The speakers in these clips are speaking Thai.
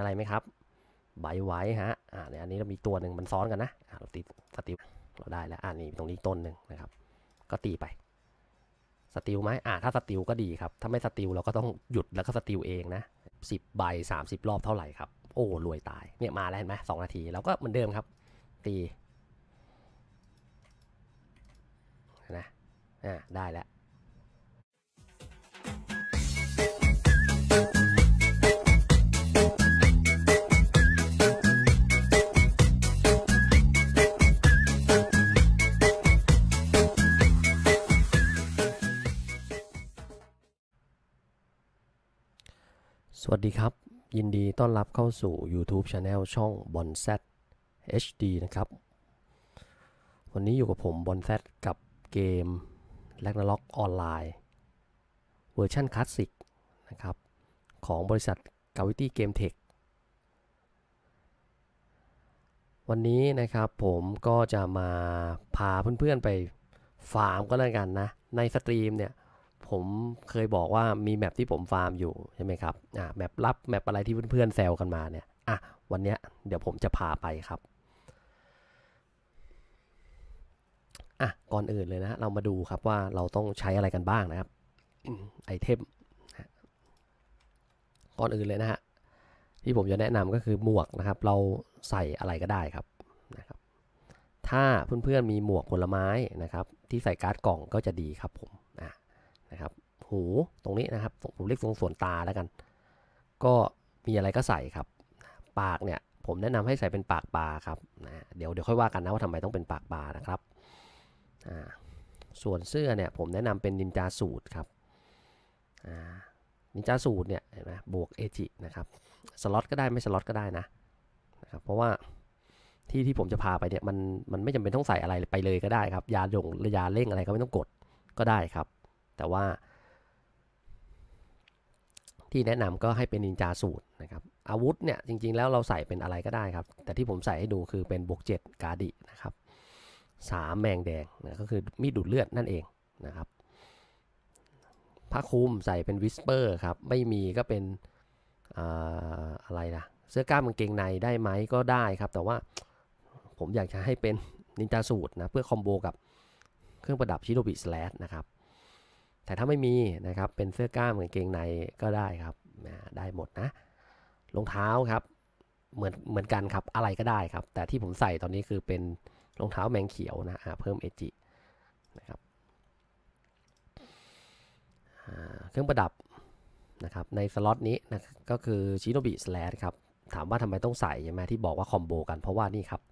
อะไรไหมครับ ใบไว้ฮะ อ่าในอันนี้เรา มีตัวหนึ่งมันซ้อนกันนะ เราติดสติลเราได้แล้ว อ่านี่ตรงนี้ ต้นหนึ่งนะครับ ก็ตีไป สติลไหมอ่าถ้าสติลก็ดีครับ ถ้าไม่สติลเราก็ต้องหยุดแล้วก็สติลเองนะสิบใบสามสิบรอบเท่าไหร่ครับ โอ้รวยตาย เนี่ย มาแล้วเห็นไหมสองนาที เราก็เหมือนเดิมครับ ตี นะ อ่าได้แล้ววัสดีครับ ยินดีต้อนรับเข้าสู่ YouTube Channel ช่องบอลแซ HD นะครับ วันนี้อยู่กับผมบอลแซกับเกมแลกนาล็อกออนไลน์เวอร์ชันคลาสสิกนะครับ ของบริษัทกาวิตี้เกมเทควันนี้นะครับ ผมก็จะมาพาเพื่อนๆไปฟาร์มก็แล้วกันนะ ในสตรีมเนี่ยผมเคยบอกว่ามีแมปที่ผมฟาร์มอยู่ใช่ไหมครับอ่าแมปลับแมปอะไรที่เพื่อนๆแซวกันมาเนี่ยอ่ะวันเนี้ยเดี๋ยวผมจะพาไปครับอ่ะก่อนอื่นเลยนะ เรามาดูครับว่าเราต้องใช้อะไรกันบ้างนะครับไอเทมก่อนอื่นเลยนะฮะ ที่ผมจะแนะนำก็คือหมวกนะครับ เราใส่อะไรก็ได้ครับนะครับ ถ้าเพื่อนๆมีหมวกผลไม้นะครับ ที่ใส่ การ์ดกล่องก็จะดีครับผมอ่ะนะครับ หู ตรงนี้นะครับผมเรียกตรงส่วนตาแล้วกัน ก็มีอะไรก็ใส่ครับ ปากเนี่ย ผมแนะนำให้ใส่เป็นปากปลาครับนะเดี๋ยวเดี๋ยวค่อยว่ากันนะว่าทำไมต้องเป็นปากปลานะครับ ส่วนเสื้อเนี่ยผมแนะนำเป็นนินจาสูตรครับนินจาสูตรเนี่ยเห็นไหมบวกเอจินะครับ สล็อตก็ได้ไม่สล็อตก็ได้นะ นะครับ เพราะว่าที่ที่ผมจะพาไปเนี่ย มันมันไม่จำเป็นต้องใส่อะไรไปเลยก็ได้ครับ ยาหยงยาเร่งอะไรก็ไม่ต้องกดก็ได้ครับแต่ว่าที่แนะนำก็ให้เป็นนินจาสูตรนะครับอาวุธเนี่ยจริงๆ แล้วเราใส่เป็นอะไรก็ได้ครับ แต่ที่ผมใส่ให้ดูคือเป็นบวกเจ็ดกาดินะครับสามแมงแดงนะก็คือมีดดูดเลือดนั่นเองนะครับผ้าคลุมใส่เป็นวิสเปอร์ครับไม่มีก็เป็นอะไรนะเสื้อกล้ามกางเกงในได้ไหมก็ได้ครับ แต่ว่าผมอยากจะให้เป็นนินจาสูตรนะ เพื่อคอมโบกับเครื่องประดับชิโนบิสแลสนะครับแต่ถ้าไม่มีนะครับ เป็นเสื้อกล้ามหกางเกงในก็ได้ครับ ได้หมดนะ รองเท้าครับ เหมือนเหมือนกันครับ อะไรก็ได้ครับ แต่ที่ผมใส่ตอนนี้คือเป็นรองเท้าแมงเขียวนะเพิ่มเอจินะครับเครื่องประดับนะครับ ในสล็อตนี้นะ ก็คือชิโนบิสแลดครับ ถามว่าทำไมต้องใส่ใช่ไหมที่บอกว่าคอมโบกัน เพราะว่านี่ครับ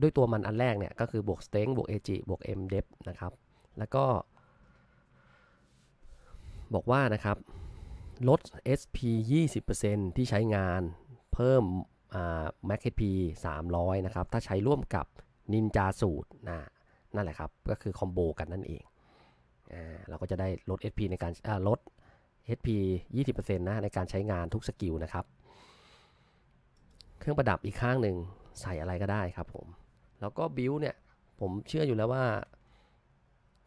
ด้วยตัวมันอันแรกเนี่ยก็คือบวกสเต็งบวกเอจิบวกเอ็มเดฟนะครับ แล้วก็บอกว่านะครับลด SP 20%ที่ใช้งานเพิ่ม Mac HP 300 นะครับ ถ้าใช้ร่วมกับ Ninja สูตรนั่นแหละครับก็คือคอมโบกันนั่นเอง เราก็จะได้ลด SP ในการลด HP 20%นะในการใช้งานทุกสกิลนะครับ เครื่องประดับอีกข้างหนึ่งใส่อะไรก็ได้ครับผม แล้วก็บิวเนี่ย ผมเชื่ออยู่แล้วว่า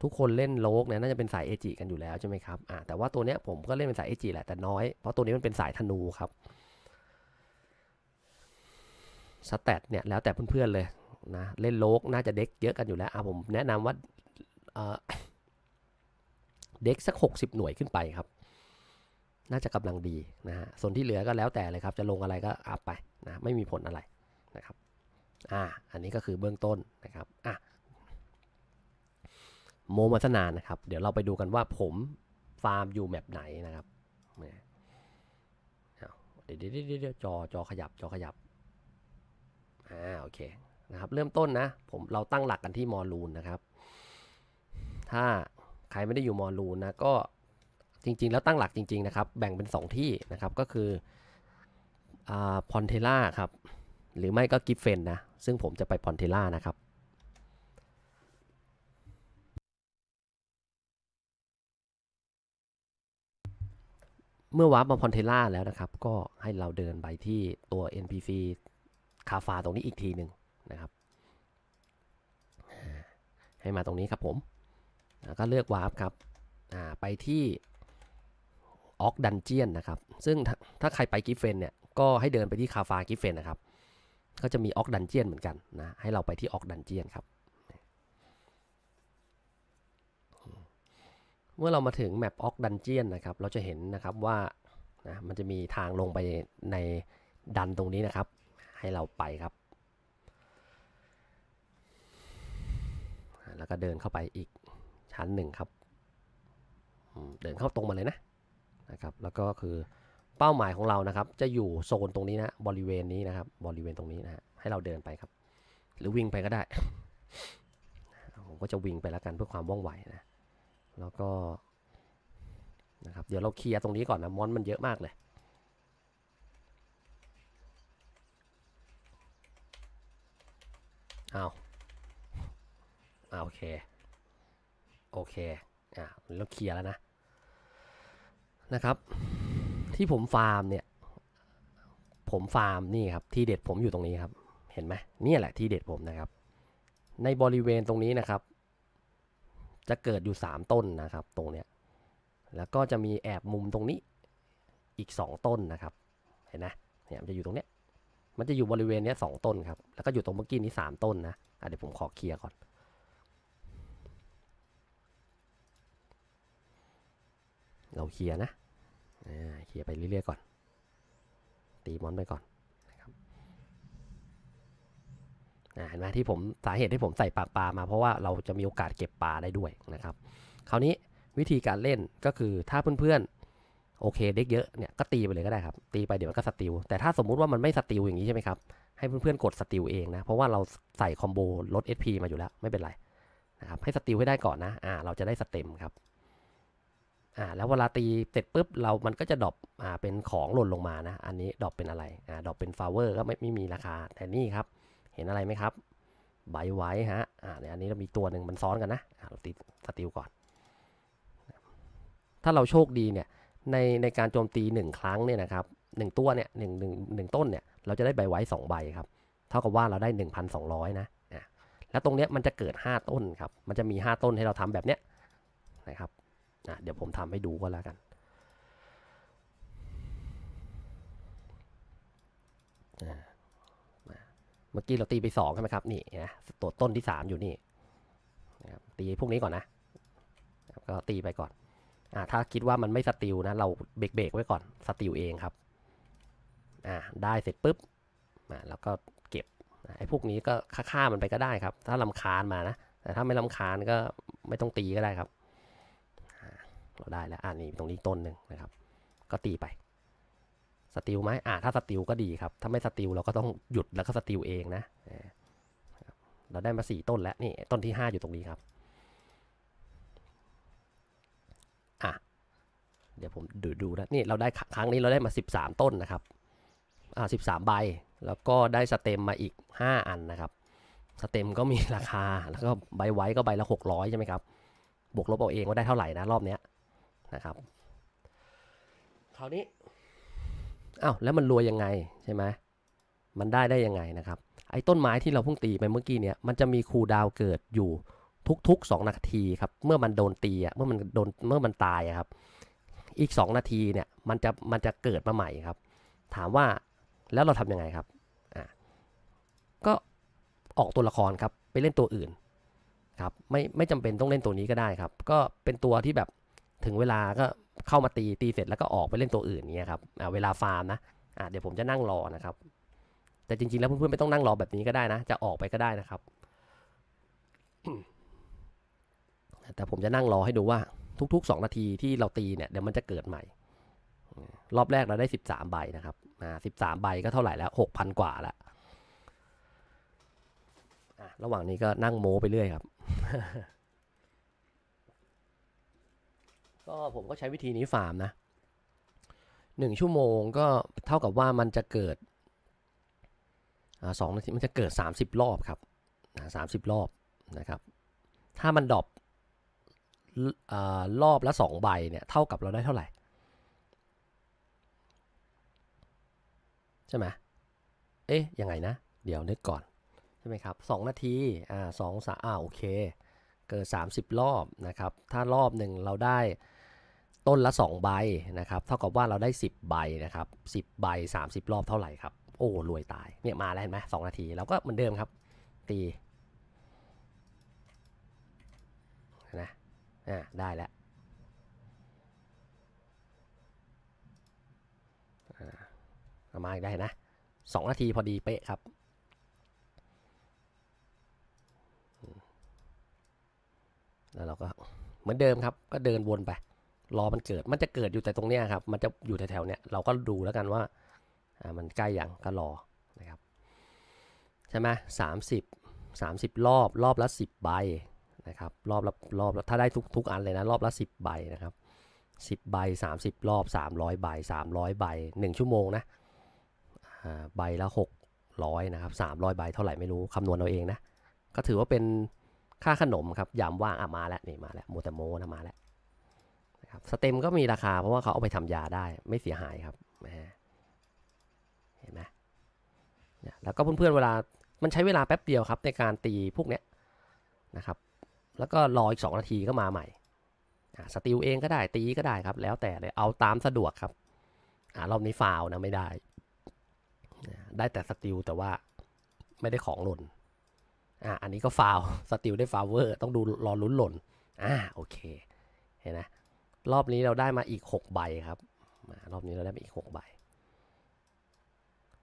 ทุกคนเล่นโลกเนี่ยน่าจะเป็นสายเอจิกันอยู่แล้ว ใช่ไหมครับอ่าแต่ว่าตัวเนี้ยผมก็เล่นเป็นสายเอจิแหละแต่น้อย เพราะตัวนี้มันเป็นสายธนูครับสแตทเนี่ยแล้วแต่เพื่อนๆเลยนะเล่นโลกน่าจะเด็กเยอะกันอยู่แล้วอ่าผมแนะนำว่าเด็กสัก 60 หน่วยขึ้นไปครับ น่าจะกำลังดีนะฮะส่วนที่เหลือก็แล้วแต่เลยครับ จะลงอะไรก็อัพไปนะไม่มีผลอะไรนะครับอ่าอันนี้ก็คือเบื้องต้นนะครับอ่ะโมมาสนานะครับ เดี๋ยวเราไปดูกันว่าผมฟาร์มอยู่แมปไหนนะครับเดี๋ยวเดี๋ยวจอจอขยับจอขยับอ่าโอเคนะครับเริ่มต้นนะ ผมเราตั้งหลักกันที่มอลูนนะครับ ถ้าใครไม่ได้อยู่มอลูนนะ ก็จริงๆ แล้วตั้งหลักจริงๆนะครับ แบ่งเป็น 2 ที่นะครับก็คืออ่าพอนเทล่าครับหรือไม่ก็กิฟเฟนนะซึ่งผมจะไปพอนเทล่านะครับเมื่อวาร์ปมาพอนเทล่าแล้วนะครับ ก็ให้เราเดินไปที่ตัว NPC คาฟาตรงนี้อีกทีหนึ่งนะครับ ให้มาตรงนี้ครับผมก็เลือกวาร์ปครับไปที่ออกดันเจียนนะครับ ซึ่งถ้าใครไปกิฟเฟนเนี่ย ก็ให้เดินไปที่คาฟากิฟเฟนนะครับ ก็จะมีออกดันเจียนเหมือนกันนะให้เราไปที่ออกดันเจียนครับเมื่อเรามาถึงแมปออกดันเจียนนะครับ เราจะเห็นนะครับว่านะมันจะมีทางลงไปในดันตรงนี้นะครับ ให้เราไปครับ แล้วก็เดินเข้าไปอีกชั้นหนึ่งครับ เดินเข้าตรงมาเลยนะ นะครับ แล้วก็คือเป้าหมายของเรานะครับ จะอยู่โซนตรงนี้นะ บริเวณนี้นะครับ บริเวณตรงนี้นะฮะ ให้เราเดินไปครับ หรือวิ่งไปก็ได้ ผมก็จะวิ่งไปแล้วกันเพื่อความว่องไวนะแล้วก็นะครับเดี๋ยวเราเคลียร์ตรงนี้ก่อนนะ มอนมันเยอะมากเลยเอาเอาโอเคโอเคอ่ะเราเคลียร์แล้วนะ นะครับ ที่ผมฟาร์มเนี่ย ผมฟาร์มนี่ครับ ที่เด็ดผมอยู่ตรงนี้ครับ เห็นไหมนี่แหละที่เด็ดผมนะครับ ในบริเวณตรงนี้นะครับจะเกิดอยู่ 3 ต้นนะครับตรงเนี้ยแล้วก็จะมีแอบมุมตรงนี้อีก 2 ต้นนะครับ เห็นนะเนี่ยมันจะอยู่ตรงเนี้ยมันจะอยู่บริเวณเนี้ยสต้นครับ แล้วก็อยู่ตรงเมื่อกี้นี้ 3 ต้นนะะเดี๋ยวผมขอเคลียร์ก่อน เราเคลียร์นะ เคลียร์ไปเรื่อยๆก่อน ตีมอนไปก่อนเห็นไหมที่ผมสาเหตุที่ผมใส่ปากปลามาเพราะว่าเราจะมีโอกาสเก็บปลาได้ด้วยนะครับ คราวนี้วิธีการเล่นก็คือถ้าเพื่อนๆโอเคเด็กเยอะเนี่ยก็ตีไปเลยก็ได้ครับตีไปเดี๋ยวมันก็สติลแต่ถ้าสมมุติว่ามันไม่สติลอย่างนี้ใช่ไหมครับให้เพื่อนๆกดสติลเองนะเพราะว่าเราใส่คอมโบลด SP มาอยู่แล้วไม่เป็นไรนะครับให้สติลให้ได้ก่อนนะอ่าเราจะได้สเต็มครับอ่าแล้วเวลาตีเสร็จปุ๊บเรามันก็จะดรอปอ่าเป็นของหล่นลงมานะ อันนี้ดรอปเป็นอะไรอ่าดรอปเป็นฟาาเวอร์ก็ไม่ไม่มีราคาแต่นี่ครับเห็นอะไรไหมครับ ใบไว้ฮะอ่าในอันนี้เรามีตัวหนึ่งมันซ้อนกันนะเราติดสติลก่อน ถ้าเราโชคดีเนี่ย ในในการโจมตี1ครั้งเนี่ยนะครับหตัวเนี่ยหนึ่งหนึ่งหนึ่งต้นเนี่ย เราจะได้ใบไว้2ใบครับ เท่ากับว่าเราได้1,200นะนะแล้วตรงเนี้ยมันจะเกิด5ต้นครับ มันจะมี5ต้นให้เราทำแบบเนี้ยนะครับอ่าเดี๋ยวผมทำให้ดูก็แล้วกันอ่ามื่อกี้เราตีไปสองใช่ไหมครับนี่นะตัวต้นที่สามอยู่นี่นะครับตีพวกนี้ก่อนนะ ก็ตีไปก่อนอ่าถ้าคิดว่ามันไม่สติลนะ เราเบรกเบรกไว้ก่อนสติลเองครับอ่าได้เสร็จปุ๊บอ่าแล้วก็เก็บไอ้พวกนี้ก็ค่ามันไปก็ได้ครับ ถ้าลำคาญมานะ แต่ถ้าไม่ลำคาญก็ไม่ต้องตีก็ได้ครับเราได้แล้วอันนี้ตรงนี้ต้นหนึ่งนะครับ ก็ตีไปสติลไหมอ่าถ้าสติลก็ดีครับ ถ้าไม่สติลเราก็ต้องหยุดแล้วก็สติลเองนะ เราได้มาสี่ต้นแล้ว นี่ต้นที่ห้าอยู่ตรงนี้ครับ อ่ะ เดี๋ยวผมดูดูนะ นี่เราได้ครั้งนี้เราได้มา 13 ต้นนะครับ อ่าสิใบ แล้วก็ได้สเต็มมาอีก 5 อันนะครับ สเต็มก็มีราคา แล้วก็ใบไว้ก็ใบละ600ใช่ไหมครับ บวกลบเอาเองว่าได้เท่าไหร่นะรอบเนี้ยนะครับ คราวนี้อ้าวแล้วมันรวยยังไงใช่ไหมมันได้ได้ยังไงนะครับ ไอ้ต้นไม้ที่เราเพิ่งตีไปเมื่อกี้เนี่ยมันจะมีคูดาวเกิดอยู่ทุกๆ2นาทีครับ เมื่อมันโดนตีอ่ะเมื่อมันโดนเมื่อมันตายครับ อีก 2 นาทีเนี่ยมันจะมันจะเกิดมาใหม่ครับ ถามว่าแล้วเราทํำยังไงครับอ่ะก็ออกตัวละครครับ ไปเล่นตัวอื่นครับไม่ไม่จำเป็นต้องเล่นตัวนี้ก็ได้ครับ ก็เป็นตัวที่แบบถึงเวลาก็เข้ามาตีตีเสร็จแล้วก็ออกไปเล่นตัวอื่นเนี้ยครับเวลาฟาร์มนะเดี๋ยวผมจะนั่งรอนะครับ แต่จริง ๆ แล้วเพื่อนๆไม่ต้องนั่งรอแบบนี้ก็ได้นะ จะออกไปก็ได้นะครับ แต่ผมจะนั่งรอให้ดูว่าทุกๆ2นาทีที่เราตีเนี่ย เดี๋ยวมันจะเกิดใหม่รอบแรกเราได้ 13ใบนะครับ อ่าสิบสามใบก็เท่าไหร่แล้ว6,000กว่าละระหว่างนี้ก็นั่งโม้ ไปเรื่อยครับก็ผมก็ใช้วิธีนี้ฟาร์มนะหนึ่งชั่วโมงก็เท่ากับว่ามันจะเกิดสองนาทีมันจะเกิด 30 รอบครับสามสิบรอบนะครับ ถ้ามันดรอปรอบละ2ใบเนี่ยเท่ากับเราได้เท่าไหร่ใช่ไหมเอ๊ะยังไงนะเดี๋ยวนึกก่อน ใช่ไหมครับ 2 นาทีอ่าสองสาอ่าโอเค เกิด 30 รอบนะครับ ถ้ารอบหนึ่งเราได้ต้นละ 2 ใบ นะครับ เท่ากับว่าเราได้ 10 ใบนะครับ 10 ใบ 30 รอบเท่าไหร่ครับ โอ้รวยตาย เนี่ยมาแล้วเห็นไหมสนาที แล้วก็เหมือนเดิมครับตีนะอ่าได้แล้วมาอีกได้นะสองนาทีพอดีเป๊ะครับแล้วเราก็เหมือนเดิมครับก็เดินวนไปรอมันเกิด มันจะเกิดอยู่แต่ตรงเนี้ยครับ มันจะอยู่แถวๆเนี้ยเราก็ดูแล้วกันว่าอ่า มันใกล้อย่างก็รอนะครับใช่ไหมสามสิบสามสิบรอบ รอบละสิบใบนะครับรอบละรอบละถ้าได้ทุกทุกอันเลยนะรอบละสิบใบนะครับสิบใบสามสิบรอบสามร้อยใบสามร้อยใบหนึ่งชั่วโมงนะใบละหกร้อยนะครับสามร้อยใบเท่าไหร่ไม่รู้คำนวณเอาเองนะก็ถือว่าเป็นค่าขนมครับยามว่างอ่ะมาแล้วนี่มาแล้วโมแต่โมนะมาแล้วครับสเต็มก็มีราคาเพราะว่าเขาเอาไปทำยาได้ไม่เสียหายครับเห็นไหมแล้วก็เพื่อนๆ เวลามันใช้เวลาแป๊บเดียวครับในการตีพวกเนี้ยนะครับ แล้วก็รออีก 2 นาทีก็มาใหม่สติลเองก็ได้ตีก็ได้ครับ แล้วแต่เลยเอาตามสะดวกครับอรอบนี้ฟาวนะไม่ได้ ได้แต่สติลแต่ว่าไม่ได้ของหล่นอ่ะอันนี้ก็ฟาวสติลได้ฟาวเวอร์ต้องดูรอลุ้นหล่นอ่าโอเค เห็นไหมรอบนี้เราได้มาอีก6ใบครับรอบนี้เราได้มาอีก6ใบ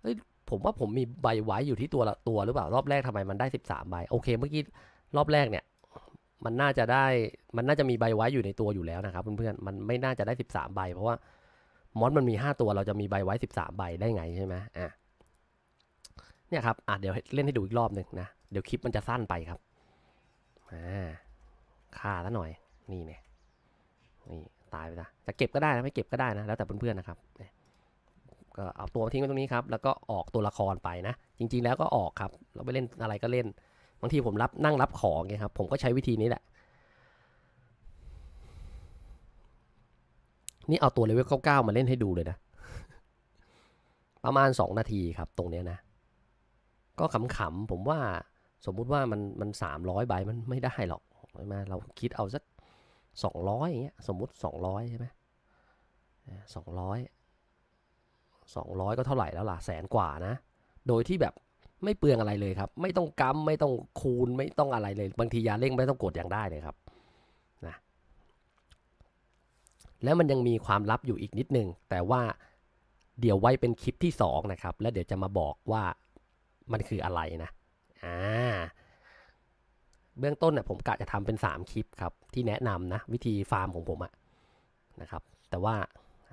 เฮ้ยผมว่าผมมีใบไว้อยู่ที่ตัวละตัวหรือเปล่ารอบแรกทำไมมันได้ 13ใบ โอเคเมื่อกี้รอบแรกเนี่ย มันน่าจะได้มันน่าจะมีใบไว้อยู่ในตัวอยู่แล้วนะครับ เพื่อนๆมันไม่น่าจะได้ 13ใบเพราะว่ามอสมันมี 5 ตัวเราจะมีใบไว้ 13ใบได้ไงใช่ไหมอ่ะเนี่ยครับอ่ะ เดี๋ยวเล่นให้ดูอีกรอบหนึ่งนะ เดี๋ยวคลิปมันจะสั้นไปครับอ่าค่าซะหน่อย นี่เนี่ยนี่ตายไปนะจะเก็บก็ได้นะไม่เก็บก็ได้นะแล้วแต่เพื่อนๆนะครับก็เอาตัวทิ้งไว้ตรงนี้ครับแล้วก็ออกตัวละครไปนะจริง ๆแล้วก็ออกครับเราไปเล่นอะไรก็เล่นบางทีผมรับนั่งรับของไงครับผมก็ใช้วิธีนี้แหละนี่เอาตัวเลเวลเก้ามาเล่นให้ดูเลยนะ ประมาณ 2 นาทีครับ ตรงเนี้ยนะ ก็ขำๆผมว่าสมมุติว่ามันมันสามร้อยใบมันไม่ได้หรอกใช่ไหมเราคิดเอาสักสองร้อยอย่างเงี้ยสมมติสองร้อยใช่ไหมสองร้อยสองร้อยก็เท่าไหร่แล้วล่ะแสนกว่านะ โดยที่แบบไม่เปลืองอะไรเลยครับ ไม่ต้องกำไม่ต้องคูณไม่ต้องอะไรเลย บางทียาเร่งไม่ต้องกดอย่างได้เลยครับนะแล้วมันยังมีความลับอยู่อีกนิดนึง แต่ว่าเดี๋ยวไว้เป็นคลิปที่ 2 นะครับ แล้วเดี๋ยวจะมาบอกว่ามันคืออะไรนะอ่าเบื้องต้นเนี่ยผมกะจะทำเป็น 3 คลิปครับที่แนะนำนะวิธี ฟาร์ม ของผมอะนะครับ แต่ว่า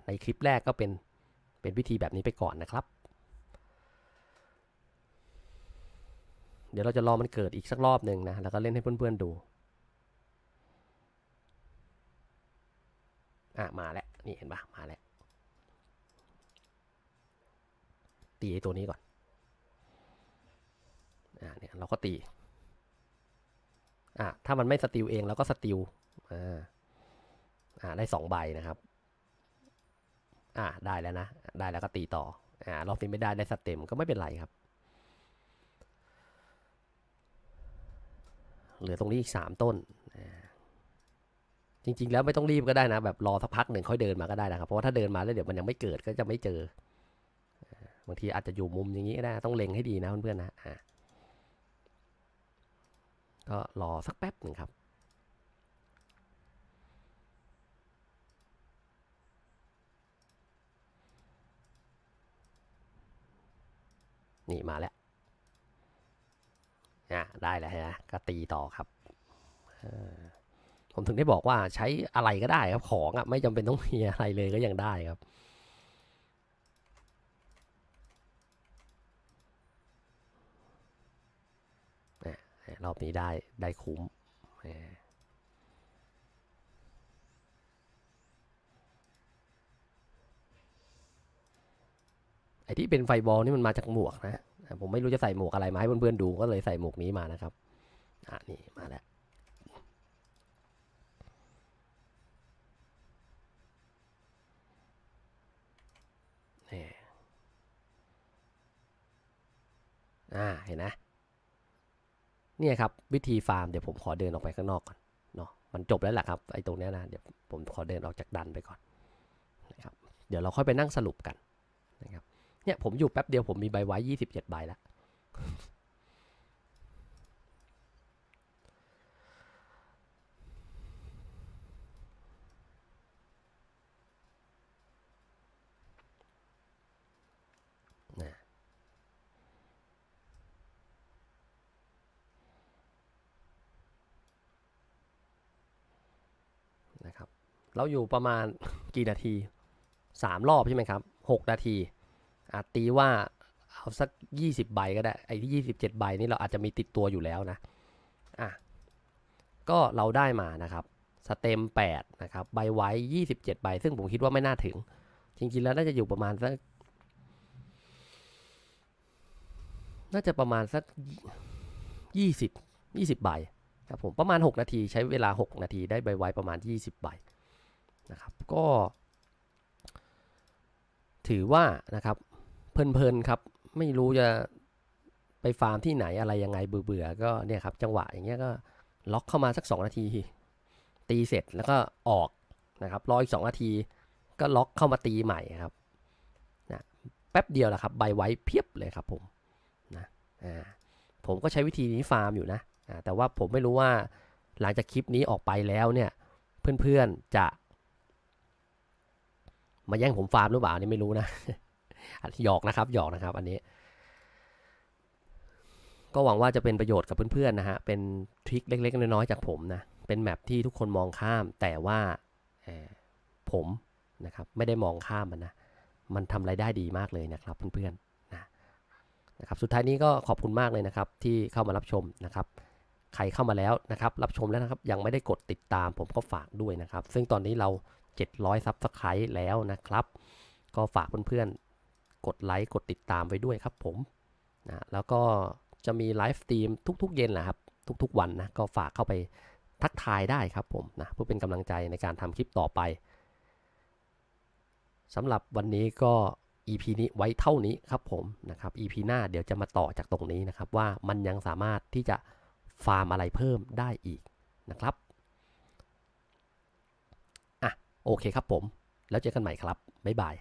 ในคลิปแรกก็เป็น เป็นวิธีแบบนี้ไปก่อนนะครับ เดี๋ยวเราจะรอมันเกิดอีกสักรอบหนึ่งนะแล้วก็เล่นให้เพื่อนๆดูอ่ะมาแล้ว นี่เห็นปะมาแล้วตีตัวนี้ก่อนอ่ะเนี่ยเราก็ตีอ่ะถ้ามันไม่สติลเองเราก็สติลอ่าอ่า ได้สองใบนะครับ อ่าได้แล้วนะได้แล้วก็ตีต่ออ่ารอบนี้ไม่ได้ได้สเต็มก็ไม่เป็นไรครับเหลือตรงนี้อีกสามต้นจริง ๆ แล้วไม่ต้องรีบก็ได้นะแบบรอสักพักหนึ่งค่อยเดินมาก็ได้นะครับเพราะว่าถ้าเดินมาแล้วเดี๋ยวมันยังไม่เกิดก็จะไม่เจอบางทีอาจจะอยู่มุมอย่างนี้ก็ได้ต้องเล็งให้ดีนะเพื่อนๆนะก็รอสักแป๊บหนึ่งครับ นี่มาแล้วนะได้แล้วนะก็ตีต่อครับ ผมถึงได้บอกว่าใช้อะไรก็ได้ครับ ของอ่ะไม่จำเป็นต้องมีอะไรเลยก็ยังได้ครับรอบนี้ได้ ได้คุ้ม ไอ้ที่เป็นไฟบอลนี่มันมาจากหมวกนะ ผมไม่รู้จะใส่หมวกอะไรมาให้เพื่อนๆดู ก็เลยใส่หมวกนี้มานะครับ อ่ะ นี่มาแล้วอ่าเห็นไหมเนี่ยครับ วิธีฟาร์ม เดี๋ยวผมขอเดินออกไปข้างนอกก่อนเนาะมันจบแล้วแหละครับ ไอ้ตรงนี้นะเดี๋ยวผมขอเดินออกจากดันไปก่อนนะครับเดี๋ยวเราค่อยไปนั่งสรุปกันนะครับเนี่ย ผมอยู่แป๊บเดียวผมมีใบไว้็ดใบแล้วเราอยู่ประมาณกี่นาที 3 รอบใช่ไหมครับ6นาที อาจตีว่า เอาสัก20ใบก็ได้ ไอ้ที่ 27 ใบ นี่เราอาจจะมีติดตัวอยู่แล้วนะ อ่ะ ก็เราได้มานะครับสเต็ม8นะครับ ใบไว้27ใบ ซึ่งผมคิดว่าไม่น่าถึง จริงๆแล้วน่าจะอยู่ประมาณสัก น่าจะประมาณสัก 20 20 ใบครับผม ประมาณ 6 นาทีใช้เวลา 6 นาทีได้ใบไว้ประมาณ 20ใบนะครับก็ถือว่านะครับเพลินๆครับ ไม่รู้จะไปฟาร์มที่ไหนอะไรยังไงเบื่อๆก็เนี่ยครับจังหวะอย่างเงี้ยก็ล็อกเข้ามาสัก 2 นาที ตีเสร็จแล้วก็ออกนะครับรออีก2นาที ก็ล็อกเข้ามาตีใหม่ครับนะแป๊บเดียวแหละครับใบไว้เพียบเลยครับผมนะอ่าผมก็ใช้วิธีนี้ฟาร์มอยู่นะแต่ว่าผมไม่รู้ว่าหลังจากคลิปนี้ออกไปแล้วเนี่ยเพื่อนๆจะมาแย่งผมฟาร์มหรือเปล่านี่ไม่รู้นะ หยอกนะครับ หยอกนะครับ อันนี้ ก็หวังว่าจะเป็นประโยชน์กับเพื่อนๆ นะฮะ เป็นทริคเล็ก ๆ น้อย ๆ จากผมนะ เป็นแมปที่ทุกคนมองข้าม แต่ว่าผมนะครับ ไม่ได้มองข้ามมันนะ มันทำไรายได้ดีมากเลยนะครับเพื่อนๆนะนะครับสุดท้ายนี้ก็ขอบคุณมากเลยนะครับ ที่เข้ามารับชมนะครับใครเข้ามาแล้วนะครับ รับชมแล้วนะครับ ยังไม่ได้กดติดตามผมก็ฝากด้วยนะครับ ซึ่งตอนนี้เรา700ซับสไคร b e แล้วนะครับ ก็ฝากเพื่อนๆ กดไลค์ กดติดตามไว้ด้วยครับผมนะแล้วก็จะมีไลฟ์สตรีมทุกๆเย็นแหละครับ ทุกๆวันนะ ก็ฝากเข้าไปทักทายได้ครับผมนะเพื่อเป็นกำลังใจในการทำคลิปต่อไป สำหรับวันนี้ก็ EP นี้ไว้เท่านี้ครับผมนะครับ EP หน้าเดี๋ยวจะมาต่อจากตรงนี้นะครับ ว่ามันยังสามารถที่จะฟาร์มอะไรเพิ่มได้อีกนะครับโอเคครับผม แล้วเจอกันใหม่ครับ บ๊ายบาย